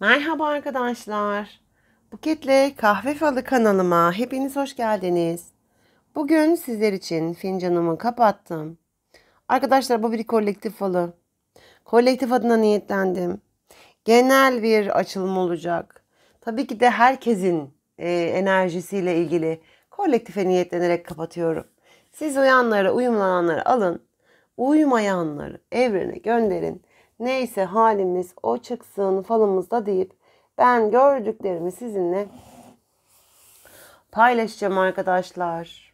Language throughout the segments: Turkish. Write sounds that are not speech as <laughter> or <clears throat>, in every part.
Merhaba arkadaşlar. Buketle Kahve Falı kanalıma hepiniz hoş geldiniz. Bugün sizler için fincanımı kapattım. Arkadaşlar bu bir kolektif falı. Kolektif adına niyetlendim. Genel bir açılım olacak. Tabii ki de herkesin e, enerjisiyle ilgili kolektife niyetlenerek kapatıyorum. Siz uyanları, uyumlananları alın. Uyumayanları evrene gönderin neyse halimiz o çıksın falımızda deyip ben gördüklerimi sizinle paylaşacağım arkadaşlar.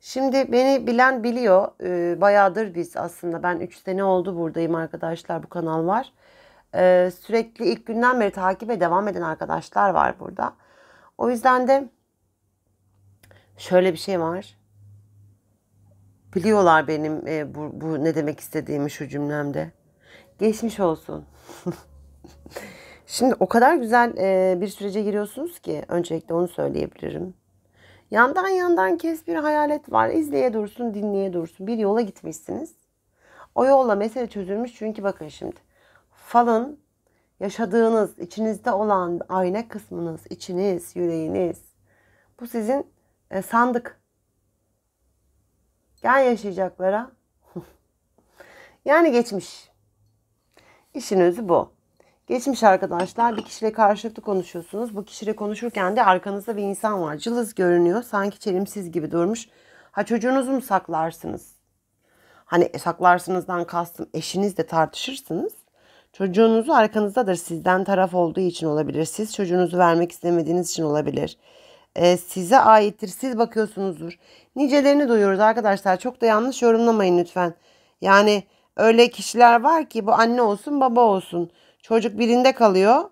Şimdi beni bilen biliyor. E, bayağıdır biz aslında ben 3 sene oldu buradayım arkadaşlar bu kanal var. E, sürekli ilk günden beri takip ve devam eden arkadaşlar var burada. O yüzden de şöyle bir şey var. Biliyorlar benim e, bu, bu ne demek istediğimi şu cümlemde. Geçmiş olsun. Şimdi o kadar güzel e, bir sürece giriyorsunuz ki öncelikle onu söyleyebilirim. Yandan yandan kes bir hayalet var. İzleye dursun, dinleye dursun. Bir yola gitmişsiniz. O yolla mesele çözülmüş çünkü bakın şimdi. Falın yaşadığınız, içinizde olan ayna kısmınız, içiniz, yüreğiniz. Bu sizin e, sandık. Gel yaşayacaklara. <laughs> yani geçmiş. İşin özü bu. Geçmiş arkadaşlar bir kişiyle karşılıklı konuşuyorsunuz. Bu kişiyle konuşurken de arkanızda bir insan var. Cılız görünüyor. Sanki çelimsiz gibi durmuş. Ha çocuğunuzu mu saklarsınız? Hani e, saklarsınızdan kastım eşinizle tartışırsınız. Çocuğunuzu arkanızdadır. Sizden taraf olduğu için olabilir. Siz çocuğunuzu vermek istemediğiniz için olabilir. Ee, size aittir. Siz bakıyorsunuzdur. Nicelerini duyuyoruz arkadaşlar. Çok da yanlış yorumlamayın lütfen. Yani Öyle kişiler var ki bu anne olsun baba olsun. Çocuk birinde kalıyor.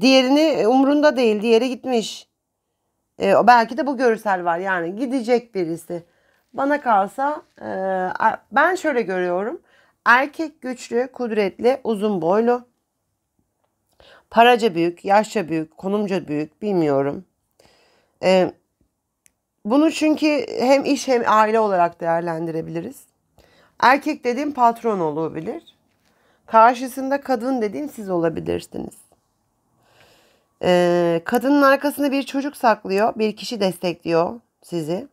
Diğerini e, umrunda değil. Diğeri gitmiş. E, belki de bu görsel var. Yani gidecek birisi. Bana kalsa e, ben şöyle görüyorum. Erkek güçlü, kudretli, uzun boylu. Paraca büyük, yaşça büyük, konumca büyük bilmiyorum. E, bunu çünkü hem iş hem aile olarak değerlendirebiliriz. Erkek dediğim patron olabilir. Karşısında kadın dediğim siz olabilirsiniz. Ee, kadının arkasında bir çocuk saklıyor. Bir kişi destekliyor sizi.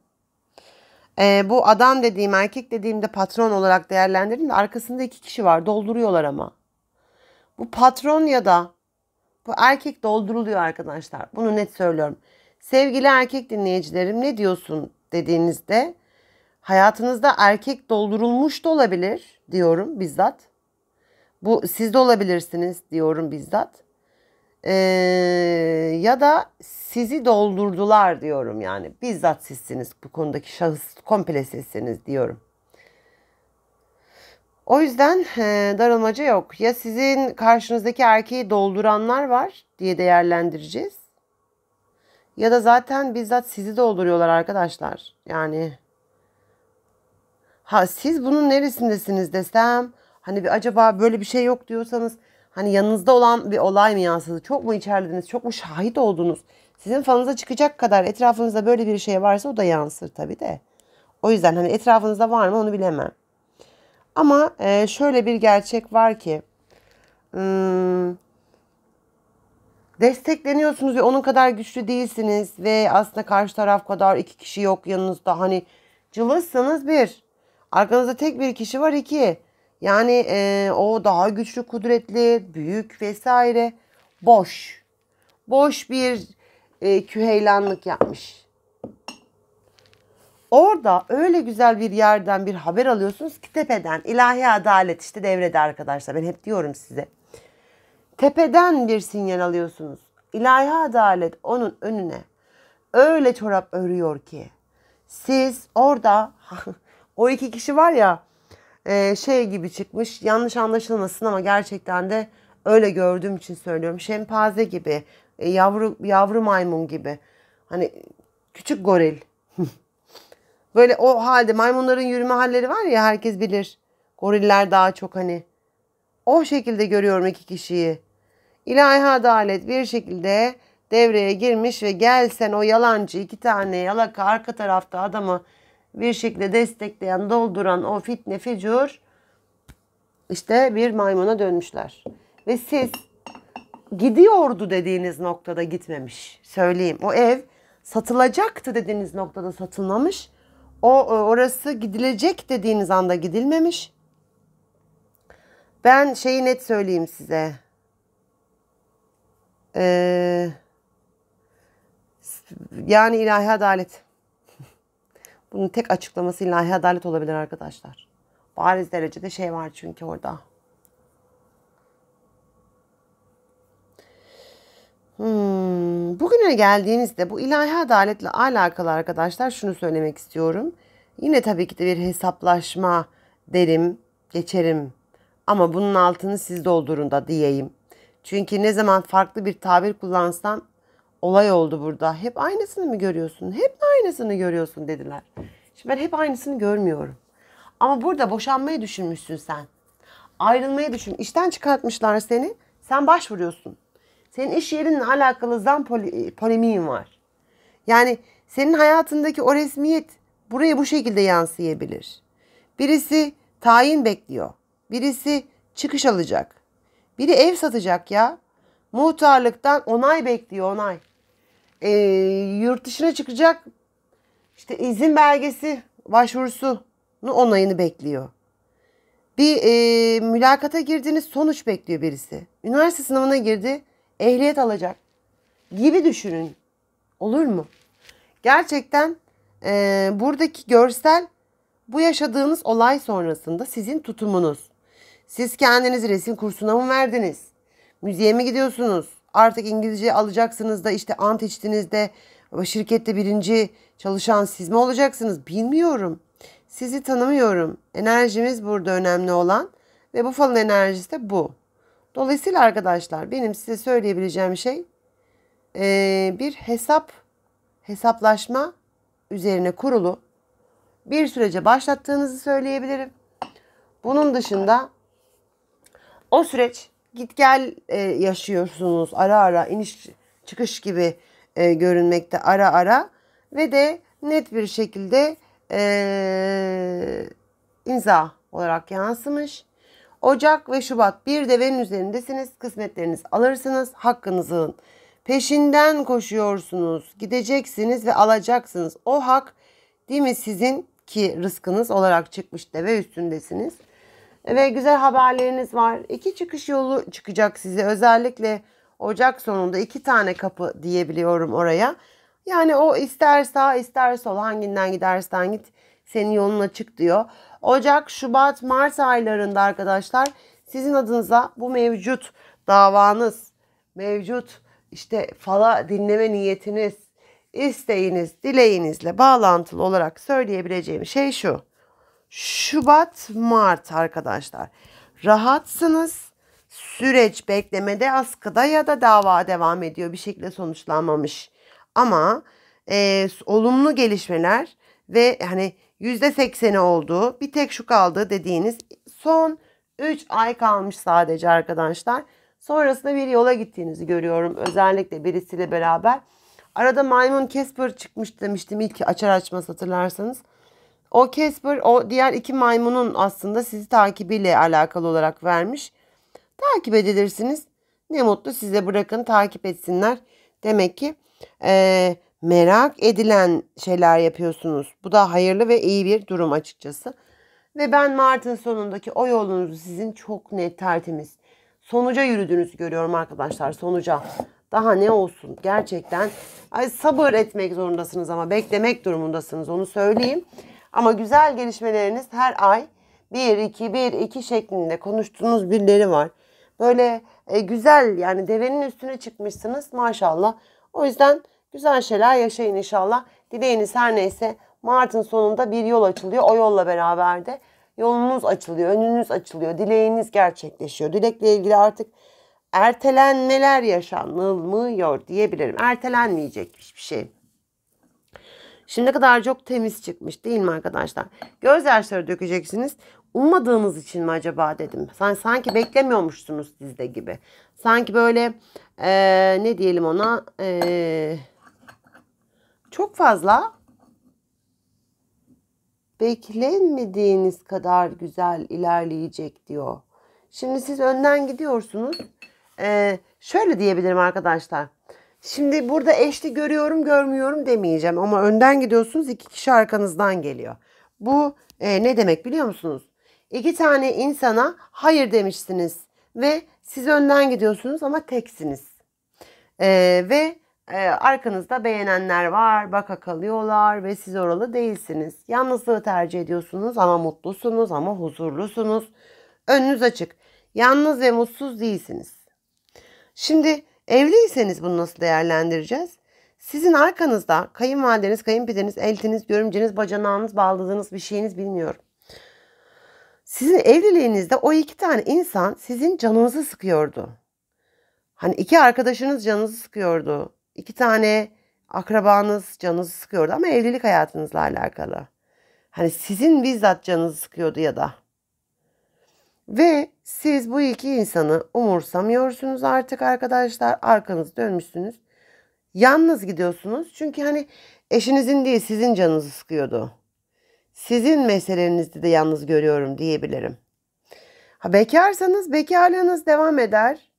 Ee, bu adam dediğim erkek dediğimde patron olarak değerlendirin arkasında iki kişi var. Dolduruyorlar ama. Bu patron ya da bu erkek dolduruluyor arkadaşlar. Bunu net söylüyorum. Sevgili erkek dinleyicilerim ne diyorsun dediğinizde Hayatınızda erkek doldurulmuş da olabilir diyorum bizzat. Bu siz de olabilirsiniz diyorum bizzat. Ee, ya da sizi doldurdular diyorum yani. Bizzat sizsiniz bu konudaki şahıs komple sizsiniz diyorum. O yüzden e, darılmaca yok. Ya sizin karşınızdaki erkeği dolduranlar var diye değerlendireceğiz. Ya da zaten bizzat sizi dolduruyorlar arkadaşlar. Yani ha siz bunun neresindesiniz desem hani bir acaba böyle bir şey yok diyorsanız hani yanınızda olan bir olay mı yansıdı? Çok mu içerlediniz? Çok mu şahit oldunuz? Sizin fanınıza çıkacak kadar etrafınızda böyle bir şey varsa o da yansır tabii de. O yüzden hani etrafınızda var mı onu bilemem. Ama e, şöyle bir gerçek var ki destekleniyorsunuz ve onun kadar güçlü değilsiniz ve aslında karşı taraf kadar iki kişi yok yanınızda hani cılızsınız bir. Arkanızda tek bir kişi var iki. Yani e, o daha güçlü, kudretli, büyük vesaire. Boş. Boş bir e, küheylanlık yapmış. Orada öyle güzel bir yerden bir haber alıyorsunuz ki tepeden. ilahi adalet işte devrede arkadaşlar. Ben hep diyorum size. Tepeden bir sinyal alıyorsunuz. İlahi adalet onun önüne öyle çorap örüyor ki siz orada <laughs> O iki kişi var ya e, şey gibi çıkmış yanlış anlaşılmasın ama gerçekten de öyle gördüğüm için söylüyorum. Şempaze gibi, e, yavru, yavru maymun gibi. Hani küçük goril. <laughs> Böyle o halde maymunların yürüme halleri var ya herkes bilir. Goriller daha çok hani. O şekilde görüyorum iki kişiyi. İlahi adalet bir şekilde devreye girmiş ve gelsen o yalancı iki tane yalaka arka tarafta adamı bir şekilde destekleyen, dolduran o fitne fecur işte bir maymuna dönmüşler. Ve siz gidiyordu dediğiniz noktada gitmemiş. Söyleyeyim. O ev satılacaktı dediğiniz noktada satılmamış. O e, orası gidilecek dediğiniz anda gidilmemiş. Ben şeyi net söyleyeyim size. Ee, yani ilahi adalet. Bunun tek açıklaması ilahi adalet olabilir arkadaşlar. Bariz derecede şey var çünkü orada. Hmm. Bugüne geldiğinizde bu ilahi adaletle alakalı arkadaşlar şunu söylemek istiyorum. Yine tabii ki de bir hesaplaşma derim, geçerim. Ama bunun altını siz doldurun da diyeyim. Çünkü ne zaman farklı bir tabir kullansam olay oldu burada. Hep aynısını mı görüyorsun? Hep aynısını görüyorsun dediler. Şimdi ben hep aynısını görmüyorum. Ama burada boşanmayı düşünmüşsün sen. Ayrılmayı düşün. İşten çıkartmışlar seni. Sen başvuruyorsun. Senin iş yerinle alakalı zam pole- polemiğin var. Yani senin hayatındaki o resmiyet buraya bu şekilde yansıyabilir. Birisi tayin bekliyor. Birisi çıkış alacak. Biri ev satacak ya. Muhtarlıktan onay bekliyor onay e, yurt dışına çıkacak işte izin belgesi başvurusunun onayını bekliyor. Bir e, mülakata girdiğiniz sonuç bekliyor birisi. Üniversite sınavına girdi, ehliyet alacak gibi düşünün. Olur mu? Gerçekten e, buradaki görsel bu yaşadığınız olay sonrasında sizin tutumunuz. Siz kendinizi resim kursuna mı verdiniz? Müziğe mi gidiyorsunuz? artık İngilizce alacaksınız da işte ant içtiniz de şirkette birinci çalışan siz mi olacaksınız? Bilmiyorum. Sizi tanımıyorum. Enerjimiz burada önemli olan ve bu falın enerjisi de bu. Dolayısıyla arkadaşlar benim size söyleyebileceğim şey bir hesap hesaplaşma üzerine kurulu bir sürece başlattığınızı söyleyebilirim. Bunun dışında o süreç git gel e, yaşıyorsunuz. Ara ara iniş çıkış gibi e, görünmekte ara ara ve de net bir şekilde e, imza olarak yansımış. Ocak ve Şubat bir devenin üzerindesiniz. Kısmetleriniz alırsınız. Hakkınızın peşinden koşuyorsunuz. Gideceksiniz ve alacaksınız. O hak değil mi sizin ki rızkınız olarak çıkmış deve üstündesiniz ve güzel haberleriniz var. İki çıkış yolu çıkacak size. Özellikle Ocak sonunda iki tane kapı diyebiliyorum oraya. Yani o ister sağ ister sol hanginden gidersen git senin yolun açık diyor. Ocak, Şubat, Mart aylarında arkadaşlar sizin adınıza bu mevcut davanız, mevcut işte fala dinleme niyetiniz, isteğiniz, dileğinizle bağlantılı olarak söyleyebileceğim şey şu. Şubat, Mart arkadaşlar. Rahatsınız. Süreç beklemede askıda ya da dava devam ediyor. Bir şekilde sonuçlanmamış. Ama e, olumlu gelişmeler ve hani %80'i oldu. Bir tek şu kaldı dediğiniz son 3 ay kalmış sadece arkadaşlar. Sonrasında bir yola gittiğinizi görüyorum. Özellikle birisiyle beraber. Arada maymun Casper çıkmış demiştim ilk açar açmaz hatırlarsanız. O Casper o diğer iki maymunun aslında sizi takibiyle alakalı olarak vermiş. Takip edilirsiniz. Ne mutlu size bırakın takip etsinler. Demek ki e, merak edilen şeyler yapıyorsunuz. Bu da hayırlı ve iyi bir durum açıkçası. Ve ben Mart'ın sonundaki o yolunuzu sizin çok net tertemiz sonuca yürüdüğünüzü görüyorum arkadaşlar sonuca. Daha ne olsun gerçekten ay, sabır etmek zorundasınız ama beklemek durumundasınız onu söyleyeyim. Ama güzel gelişmeleriniz her ay 1 2 1 2 şeklinde konuştuğunuz birileri var. Böyle e, güzel yani devenin üstüne çıkmışsınız maşallah. O yüzden güzel şeyler yaşayın inşallah. Dileğiniz her neyse Mart'ın sonunda bir yol açılıyor. O yolla beraber de yolunuz açılıyor, önünüz açılıyor, dileğiniz gerçekleşiyor. Dilekle ilgili artık ertelenmeler yaşanılmıyor diyebilirim. Ertelenmeyecek hiçbir şey. Şimdi kadar çok temiz çıkmış değil mi arkadaşlar? Göz yaşları dökeceksiniz. Ummadığınız için mi acaba dedim. Sanki, beklemiyormuşsunuz sizde gibi. Sanki böyle ee, ne diyelim ona ee, çok fazla beklenmediğiniz kadar güzel ilerleyecek diyor. Şimdi siz önden gidiyorsunuz. Ee, şöyle diyebilirim arkadaşlar. Şimdi burada eşli görüyorum görmüyorum demeyeceğim ama önden gidiyorsunuz iki kişi arkanızdan geliyor. Bu e, ne demek biliyor musunuz? İki tane insana hayır demişsiniz ve siz önden gidiyorsunuz ama teksiniz. E, ve e, arkanızda beğenenler var, baka kalıyorlar ve siz oralı değilsiniz. Yalnızlığı tercih ediyorsunuz ama mutlusunuz ama huzurlusunuz. Önünüz açık. Yalnız ve mutsuz değilsiniz. Şimdi Evliyseniz bunu nasıl değerlendireceğiz? Sizin arkanızda kayınvalideniz, kayınpederiniz, eltiniz, görümceniz, bacanağınız, bağladığınız bir şeyiniz bilmiyorum. Sizin evliliğinizde o iki tane insan sizin canınızı sıkıyordu. Hani iki arkadaşınız canınızı sıkıyordu. İki tane akrabanız canınızı sıkıyordu ama evlilik hayatınızla alakalı. Hani sizin bizzat canınızı sıkıyordu ya da. Ve siz bu iki insanı umursamıyorsunuz artık arkadaşlar. Arkanızı dönmüşsünüz. Yalnız gidiyorsunuz. Çünkü hani eşinizin değil sizin canınızı sıkıyordu. Sizin meselelerinizi de yalnız görüyorum diyebilirim. Ha bekarsanız bekarlığınız devam eder.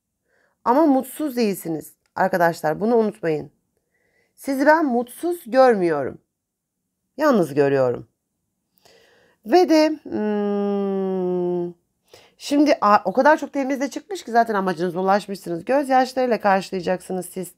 Ama mutsuz değilsiniz. Arkadaşlar bunu unutmayın. Sizi ben mutsuz görmüyorum. Yalnız görüyorum. Ve de hmm, Şimdi o kadar çok temizle çıkmış ki zaten amacınız ulaşmışsınız. Gözyaşlarıyla karşılayacaksınız siz.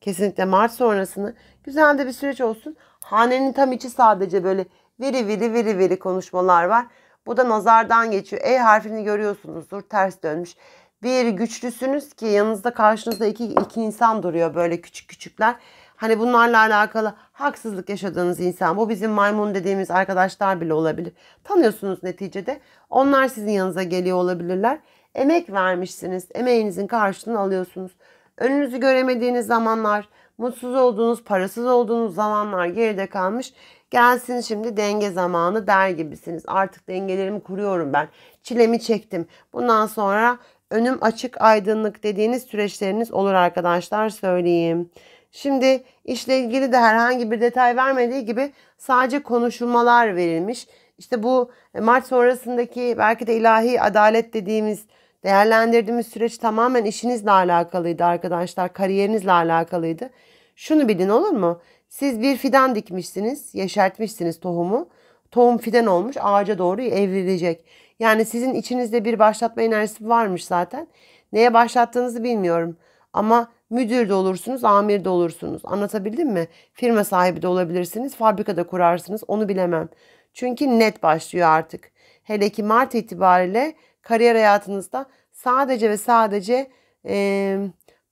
Kesinlikle Mart sonrasını. Güzel de bir süreç olsun. Hanenin tam içi sadece böyle veri veri veri veri konuşmalar var. Bu da nazardan geçiyor. E harfini görüyorsunuzdur. Ters dönmüş. Bir güçlüsünüz ki yanınızda karşınızda iki, iki insan duruyor böyle küçük küçükler. Hani bunlarla alakalı haksızlık yaşadığınız insan bu bizim maymun dediğimiz arkadaşlar bile olabilir. Tanıyorsunuz neticede. Onlar sizin yanınıza geliyor olabilirler. Emek vermişsiniz. Emeğinizin karşılığını alıyorsunuz. Önünüzü göremediğiniz zamanlar, mutsuz olduğunuz, parasız olduğunuz zamanlar geride kalmış. Gelsin şimdi denge zamanı der gibisiniz. Artık dengelerimi kuruyorum ben. Çilemi çektim. Bundan sonra önüm açık aydınlık dediğiniz süreçleriniz olur arkadaşlar söyleyeyim. Şimdi işle ilgili de herhangi bir detay vermediği gibi sadece konuşulmalar verilmiş. İşte bu e, Mart sonrasındaki belki de ilahi adalet dediğimiz değerlendirdiğimiz süreç tamamen işinizle alakalıydı arkadaşlar. Kariyerinizle alakalıydı. Şunu bilin olur mu? Siz bir fidan dikmişsiniz, yeşertmişsiniz tohumu. Tohum fiden olmuş, ağaca doğru evrilecek. Yani sizin içinizde bir başlatma enerjisi varmış zaten. Neye başlattığınızı bilmiyorum. Ama Müdür de olursunuz, amir de olursunuz. Anlatabildim mi? Firma sahibi de olabilirsiniz, fabrikada kurarsınız. Onu bilemem. Çünkü net başlıyor artık. Hele ki Mart itibariyle kariyer hayatınızda sadece ve sadece e,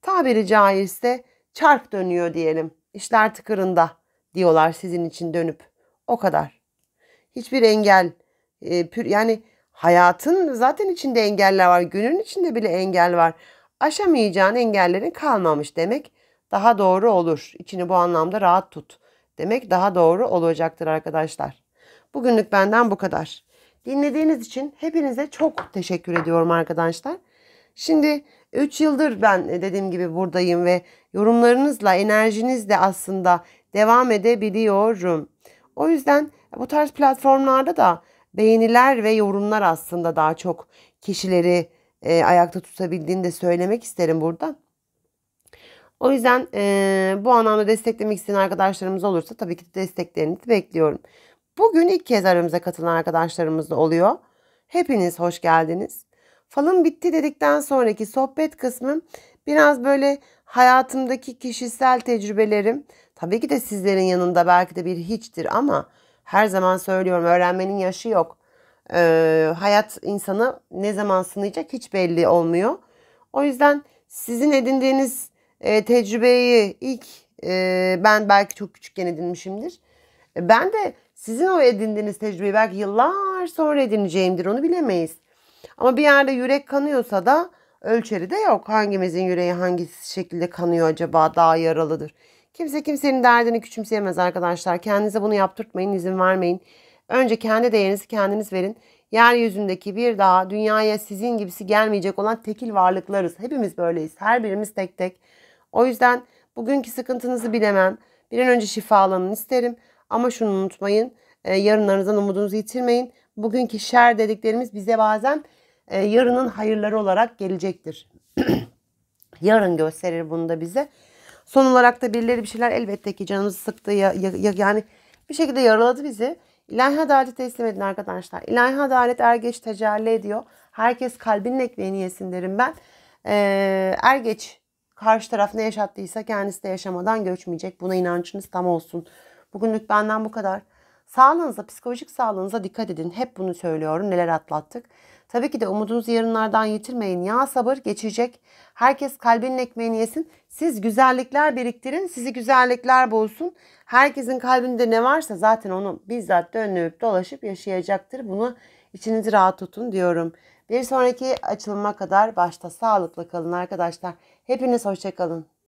tabiri caizse çarp dönüyor diyelim. İşler tıkırında diyorlar sizin için dönüp. O kadar. Hiçbir engel e, pür, yani hayatın zaten içinde engeller var. Günün içinde bile engel var aşamayacağın engellerin kalmamış demek daha doğru olur. İçini bu anlamda rahat tut demek daha doğru olacaktır arkadaşlar. Bugünlük benden bu kadar. Dinlediğiniz için hepinize çok teşekkür ediyorum arkadaşlar. Şimdi 3 yıldır ben e, dediğim gibi buradayım ve yorumlarınızla, enerjinizle aslında devam edebiliyorum. O yüzden bu tarz platformlarda da beğeniler ve yorumlar aslında daha çok kişileri e, ayakta tutabildiğini de söylemek isterim burada. O yüzden e, bu anlamda desteklemek isteyen arkadaşlarımız olursa tabii ki desteklerinizi bekliyorum. Bugün ilk kez aramıza katılan arkadaşlarımız da oluyor. Hepiniz hoş geldiniz. Falın bitti dedikten sonraki sohbet kısmım biraz böyle hayatımdaki kişisel tecrübelerim. Tabii ki de sizlerin yanında belki de bir hiçtir ama her zaman söylüyorum öğrenmenin yaşı yok e, hayat insanı ne zaman sınayacak hiç belli olmuyor. O yüzden sizin edindiğiniz e, tecrübeyi ilk e, ben belki çok küçükken edinmişimdir. E, ben de sizin o edindiğiniz tecrübeyi belki yıllar sonra edineceğimdir onu bilemeyiz. Ama bir yerde yürek kanıyorsa da ölçeri de yok. Hangimizin yüreği hangi şekilde kanıyor acaba daha yaralıdır. Kimse kimsenin derdini küçümseyemez arkadaşlar. Kendinize bunu yaptırtmayın, izin vermeyin. Önce kendi değerinizi kendiniz verin. Yeryüzündeki bir daha dünyaya sizin gibisi gelmeyecek olan tekil varlıklarız. Hepimiz böyleyiz. Her birimiz tek tek. O yüzden bugünkü sıkıntınızı bilemem. Bir an önce şifalanın isterim. Ama şunu unutmayın. E, yarınlarınızdan umudunuzu yitirmeyin. Bugünkü şer dediklerimiz bize bazen e, yarının hayırları olarak gelecektir. <clears throat> Yarın gösterir bunu da bize. Son olarak da birileri bir şeyler elbette ki canımızı sıktı. Ya, ya, yani bir şekilde yaraladı bizi. İlahi adaleti teslim edin arkadaşlar. İlahi adalet er geç tecelli ediyor. Herkes kalbinin ekmeğini yesin derim ben. Ee, er geç karşı taraf ne yaşattıysa kendisi de yaşamadan göçmeyecek. Buna inancınız tam olsun. Bugünlük benden bu kadar. Sağlığınıza, psikolojik sağlığınıza dikkat edin. Hep bunu söylüyorum. Neler atlattık. Tabii ki de umudunuzu yarınlardan yitirmeyin. Ya sabır geçecek. Herkes kalbinin ekmeğini yesin. Siz güzellikler biriktirin. Sizi güzellikler bulsun. Herkesin kalbinde ne varsa zaten onu bizzat dönüp dolaşıp yaşayacaktır. Bunu içinizi rahat tutun diyorum. Bir sonraki açılıma kadar başta sağlıklı kalın arkadaşlar. Hepiniz hoşçakalın.